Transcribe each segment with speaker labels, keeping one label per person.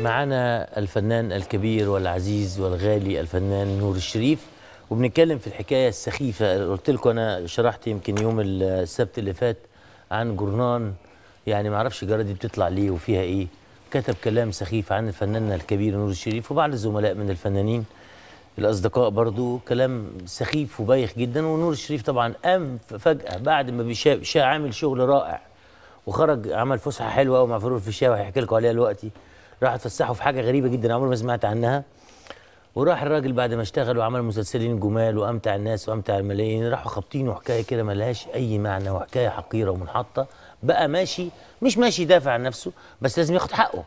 Speaker 1: معانا الفنان الكبير والعزيز والغالي الفنان نور الشريف وبنتكلم في الحكايه السخيفه قلت لكم انا شرحت يمكن يوم السبت اللي فات عن جرنان يعني ما اعرفش دي بتطلع ليه وفيها ايه كتب كلام سخيف عن الفنان الكبير نور الشريف وبعض الزملاء من الفنانين الاصدقاء برضو كلام سخيف وبايخ جدا ونور الشريف طبعا قام فجاه بعد ما بيشاء عامل شغل رائع وخرج عمل فسحه حلوه قوي مع فاروق الفيشاوي هيحكي لكم عليها دلوقتي راحوا اتفسحوا في حاجه غريبه جدا عمري ما سمعت عنها وراح الراجل بعد ما اشتغل وعمل مسلسلين جمال وامتع الناس وامتع الملايين راحوا خابطينه حكايه كده ملهاش اي معنى وحكايه حقيره ومنحطه بقى ماشي مش ماشي يدافع عن نفسه بس لازم ياخد حقه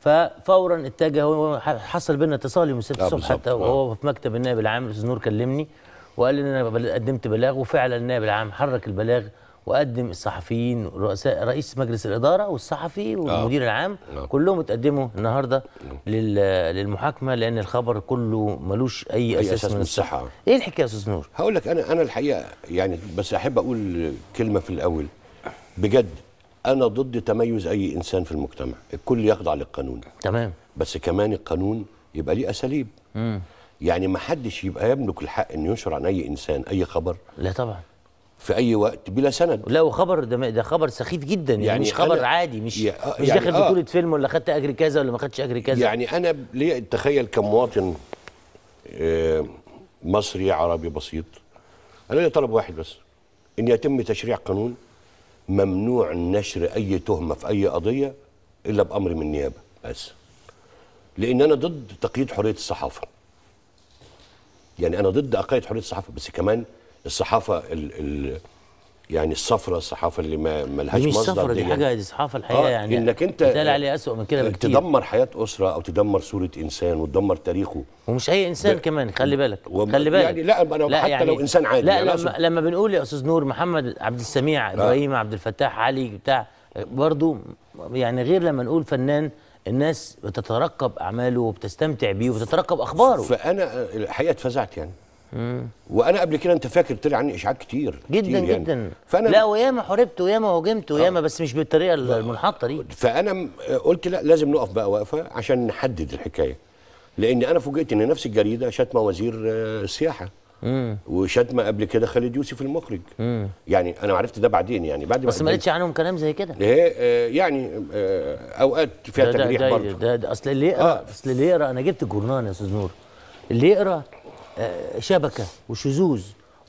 Speaker 1: ففورا اتجه حصل بينا اتصال يوم السبت آه، الصبح حتى وهو آه. في مكتب النائب العام الاستاذ نور كلمني وقال لي ان انا قدمت بلاغ وفعلا النائب العام حرك البلاغ وقدم الصحفيين رؤساء رئيس مجلس الاداره والصحفي والمدير آه. العام آه. كلهم اتقدموا النهارده آه. للمحاكمه لان الخبر كله ملوش اي, أي اساس, من الصحه ايه الحكايه يا استاذ نور
Speaker 2: هقول لك انا انا الحقيقه يعني بس احب اقول كلمه في الاول بجد انا ضد تميز اي انسان في المجتمع الكل يخضع للقانون تمام بس كمان القانون يبقى ليه اساليب يعني ما حدش يبقى يملك الحق انه ينشر عن اي انسان اي خبر لا طبعا في اي وقت بلا سند لا وخبر ده ده خبر سخيف جدا يعني, يعني مش خبر عادي مش يعني مش داخل يعني بطوله
Speaker 1: آه فيلم ولا خدت اجر كذا ولا ما خدتش اجر كذا يعني
Speaker 2: انا ليه تخيل كمواطن آه، مصري عربي بسيط انا ليا طلب واحد بس ان يتم تشريع قانون ممنوع نشر اي تهمه في اي قضيه الا بامر من النيابه بس لان انا ضد تقييد حريه الصحافه يعني انا ضد اقيد حريه الصحافه بس كمان الصحافه ال ال يعني الصفرة الصحافة اللي ما ملهاش مصدر مش صفرة دي حاجة دي الصحافة الحقيقة آه يعني انك انت عليه اسوء من كده آه، بكتير تدمر حياة أسرة أو تدمر صورة إنسان وتدمر تاريخه ومش أي إنسان كمان خلي بالك خلي بالك يعني لا أنا لا حتى يعني لو إنسان عادي لا يعني لما,
Speaker 1: لما بنقول يا أستاذ نور محمد عبد السميع آه. إبراهيم آه. عبد الفتاح علي بتاع برضه يعني غير لما نقول فنان الناس بتترقب أعماله وبتستمتع بيه وبتترقب أخباره فأنا آه، الحقيقة
Speaker 2: اتفزعت يعني وانا قبل كده انت فاكر طلع عني اشاعات كتير جدا كتير يعني. جدا فأنا لا وياما حاربت وياما هاجمت وياما آه. بس مش بالطريقه المنحطه دي فانا قلت لا لازم نقف بقى واقفه عشان نحدد الحكايه لان انا فوجئت ان نفس الجريده شتمه وزير السياحه آه، وشتمه قبل كده خالد يوسف المخرج يعني انا عرفت ده بعدين يعني بعد بس ما قالتش عنهم كلام زي كده ايه آه، يعني آه اوقات فيها تجريح برضه ده, ده, ده اصل اللي يقرا آه.
Speaker 1: اصل اللي يقرا انا جبت الجورنال يا استاذ نور اللي يقرا شبكه وشذوذ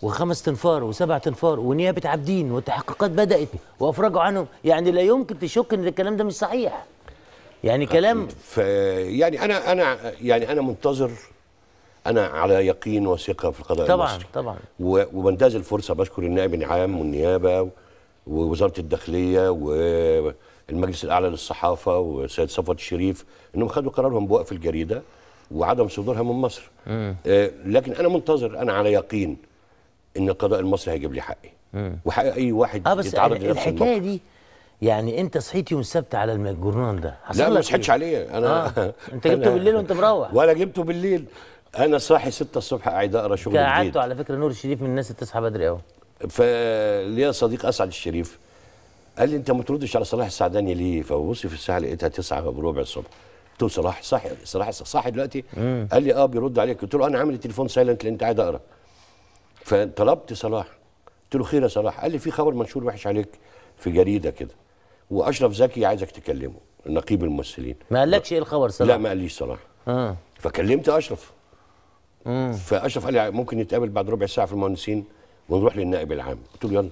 Speaker 1: وخمس تنفار وسبع تنفار ونيابه عابدين والتحقيقات بدات وافرجوا عنهم يعني لا يمكن تشك ان الكلام ده مش صحيح
Speaker 2: يعني كلام ف... يعني انا انا يعني انا منتظر انا على يقين وثقه في القضاء طبعا المصري طبعا طبعا وبنتهز الفرصه بشكر النائب العام والنيابه ووزاره الداخليه والمجلس الاعلى للصحافه والسيد صفوت الشريف انهم خدوا قرارهم بوقف الجريده وعدم صدورها من مصر آه لكن انا منتظر انا على يقين ان القضاء المصري هيجيب لي حقي وحق اي واحد اه بس يتعرض لنفس الحكايه
Speaker 1: دي يعني انت صحيت يوم السبت على الجورنال ده لا ما صحيتش إيه؟ عليه انا آه. انت جبته بالليل وانت مروح
Speaker 2: ولا جبته بالليل انا صاحي 6 الصبح قاعد اقرا شغل جديد قعدته على فكره نور الشريف من الناس اللي بتصحى بدري قوي فليا صديق اسعد الشريف قال لي انت ما تردش على صلاح السعداني ليه فبصي في الساعه لقيتها 9 بربع الصبح قلت له صلاح صاحي صلاح صاحي دلوقتي مم. قال لي اه بيرد عليك قلت له انا عامل التليفون سايلنت لان انت قاعد اقرا فطلبت صلاح قلت له خير يا صلاح قال لي في خبر منشور وحش عليك في جريده كده واشرف زكي عايزك تكلمه نقيب الممثلين ما قالكش ايه الخبر صلاح لا ما قاليش صلاح آه. فكلمت اشرف مم. فاشرف قال لي ممكن نتقابل بعد ربع ساعه في المهندسين ونروح للنائب العام قلت له يلا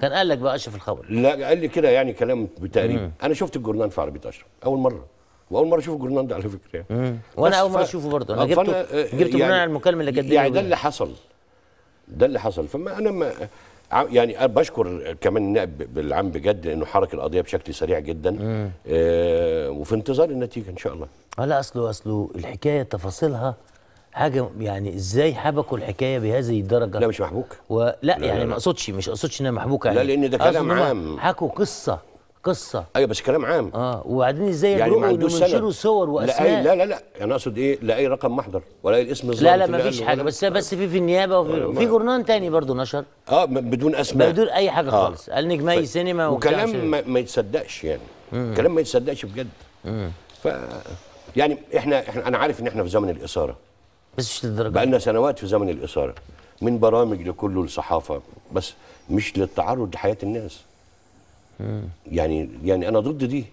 Speaker 2: كان قال لك بقى اشرف الخبر لا قال لي كده يعني كلام بتقريب انا شفت الجورنال في عربيه اشرف اول مره واول مره اشوف جورناند ده على فكره يعني. وانا اول مره اشوفه برضه انا جبته آه، آه، جبته يعني بناء على المكالمه اللي كانت يعني ده اللي حصل ده اللي حصل فما انا ما يعني بشكر كمان النائب بالعام بجد انه حرك القضيه بشكل سريع جدا آه وفي انتظار النتيجه ان شاء الله
Speaker 1: آه، لا اصله اصله الحكايه تفاصيلها حاجه يعني ازاي حبكوا الحكايه بهذه الدرجه لا مش محبوك ولا لا يعني لا. ما اقصدش مش اقصدش انها محبوكه يعني لا لان ده كلام عام حكوا قصه قصه
Speaker 2: ايوه بس كلام عام اه وبعدين ازاي يعني ما عندوش صور واسماء لا لا لا انا يعني اقصد ايه لا اي رقم محضر ولا اي اسم لا لا ما فيش حاجه
Speaker 1: بس بس في في النيابه وفي في جورنان تاني برضه نشر اه بدون اسماء بدون اي حاجه آه. خالص
Speaker 2: قال نجمي ف... سينما وكلام ما, ما يتصدقش يعني مم. كلام ما يتصدقش بجد ف يعني احنا احنا انا عارف ان احنا في زمن الاثاره بس مش للدرجه بقى لنا سنوات في زمن الاثاره من برامج لكله الصحافه بس مش للتعرض لحياه الناس يعني يعني انا ضد دي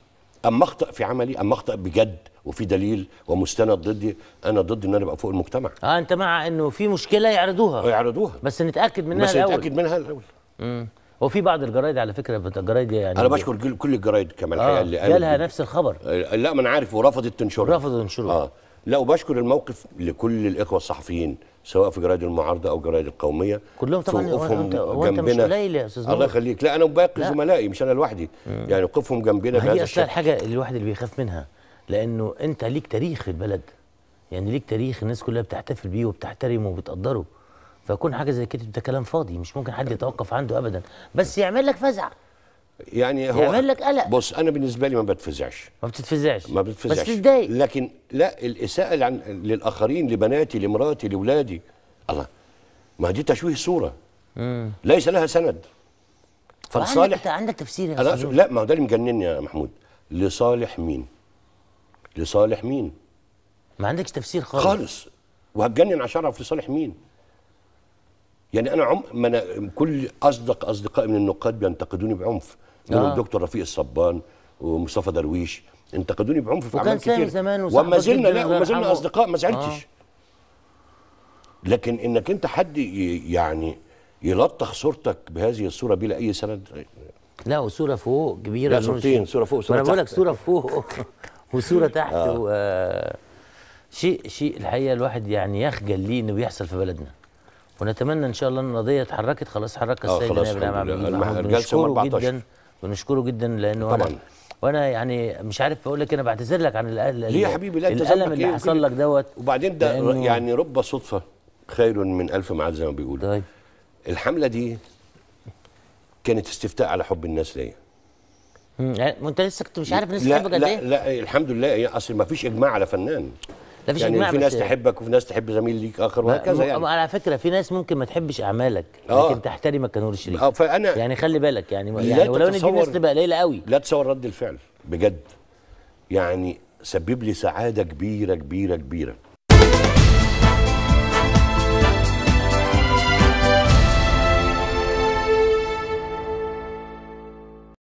Speaker 2: اما اخطا في عملي اما اخطا بجد وفي دليل ومستند ضدي انا ضد ان انا ابقى فوق المجتمع
Speaker 1: اه انت مع انه في مشكله يعرضوها يعرضوها بس نتاكد منها بس الاول بس نتاكد منها
Speaker 2: الاول امم
Speaker 1: وفي بعض الجرايد على فكره الجرايد يعني انا بشكر
Speaker 2: كل الجرايد كمان آه. اللي قالها نفس الخبر لا ما انا عارف ورفضت تنشره رفضت تنشره اه لا وبشكر الموقف لكل الاخوه الصحفيين سواء في جرايد المعارضه او جرايد القوميه كلهم طبعا وقفهم جنبنا مش قليل يا استاذ الله يخليك لا انا وباقي زملائي مش انا لوحدي يعني وقفهم جنبنا هي الشكل
Speaker 1: الحاجه الواحد اللي بيخاف منها لانه انت ليك تاريخ في البلد يعني ليك تاريخ الناس كلها بتحتفل بيه وبتحترمه وبتقدره فكون حاجه زي كده ده كلام فاضي مش ممكن حد يتوقف عنده ابدا بس يعمل لك فزع
Speaker 2: يعني هو يعمل لك قلق بص انا بالنسبه لي ما بتفزعش ما بتتفزعش ما بتفزعش بس تتضايق لكن لا الاساءه عن للاخرين لبناتي لمراتي لاولادي الله ما دي تشويه صوره مم. ليس لها سند فلصالح انت عندك تفسير يا أنا لا ما هو ده اللي مجنني يا محمود لصالح مين لصالح مين ما عندكش تفسير خالص خالص وهتجنن عشان اعرف لصالح مين يعني انا عم ما انا كل اصدق اصدقائي من النقاد بينتقدوني بعنف منهم آه. دكتور رفيق الصبان ومصطفى درويش انتقدوني بعنف في اعمال كتير زمان وما زلنا لا وما زلنا اصدقاء ما زعلتش آه. لكن انك انت حد يعني يلطخ صورتك بهذه الصوره بلا اي سند
Speaker 1: لا وصوره فوق كبيره لا صورتين صوره فوق صوره تحت انا بقول لك صوره فوق وصوره تحت آه. و... شيء شيء الحقيقه الواحد يعني يخجل ليه انه بيحصل في بلدنا ونتمنى ان شاء الله ان القضيه اتحركت خلاص حركها آه، السيد نائب الامام عبد الرجال جدا ونشكره جدا لانه طبعا أنا وانا يعني مش عارف اقول لك انا بعتذر لك عن ليه يا حبيبي لا الالم اللي إيه؟ حصل لك
Speaker 2: دوت وبعدين ده يعني رب صدفه خير من الف معاد زي ما بيقولوا طيب الحمله دي كانت استفتاء على حب الناس ليا
Speaker 1: وانت يعني انت لسه كنت مش عارف الناس بتحبك قد ايه لا لا
Speaker 2: الحمد لله اصل ما فيش اجماع على فنان
Speaker 1: لا فيش يعني في ناس
Speaker 2: تحبك وفي ناس تحب زميل ليك اخر وهكذا يعني
Speaker 1: على فكره في ناس ممكن ما تحبش اعمالك آه. لكن تحترمك كنور الشريف
Speaker 2: اه فانا يعني
Speaker 1: خلي بالك يعني, يعني ولو ان دي ناس تبقى قليله قوي
Speaker 2: لا تصور رد الفعل بجد يعني سبب لي سعاده كبيره كبيره كبيره